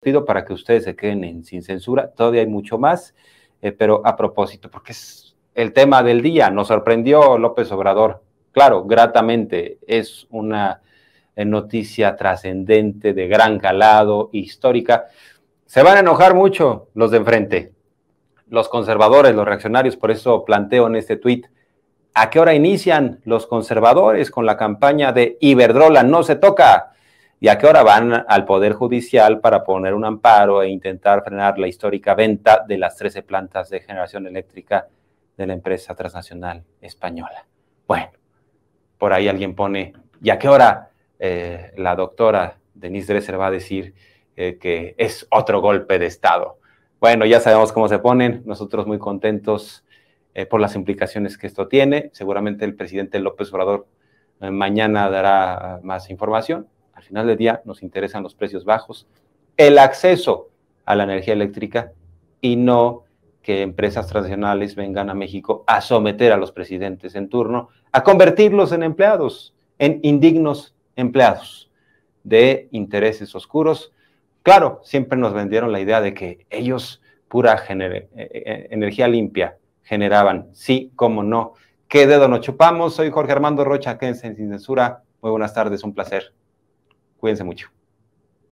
pido para que ustedes se queden en sin censura. Todavía hay mucho más, eh, pero a propósito, porque es el tema del día. Nos sorprendió López Obrador. Claro, gratamente es una eh, noticia trascendente, de gran calado, histórica. Se van a enojar mucho los de enfrente, los conservadores, los reaccionarios. Por eso planteo en este tuit. ¿A qué hora inician los conservadores con la campaña de Iberdrola? No se toca y a qué hora van al Poder Judicial para poner un amparo e intentar frenar la histórica venta de las 13 plantas de generación eléctrica de la empresa transnacional española. Bueno, por ahí alguien pone, ¿y a qué hora eh, la doctora Denise Dresser va a decir eh, que es otro golpe de Estado? Bueno, ya sabemos cómo se ponen, nosotros muy contentos eh, por las implicaciones que esto tiene. Seguramente el presidente López Obrador mañana dará más información, al final del día nos interesan los precios bajos, el acceso a la energía eléctrica y no que empresas tradicionales vengan a México a someter a los presidentes en turno, a convertirlos en empleados, en indignos empleados de intereses oscuros. Claro, siempre nos vendieron la idea de que ellos pura eh, eh, eh, energía limpia generaban. Sí, cómo no. ¿Qué dedo nos chupamos? Soy Jorge Armando Rocha, quédense sin censura. Muy buenas tardes, un placer. Cuídense mucho.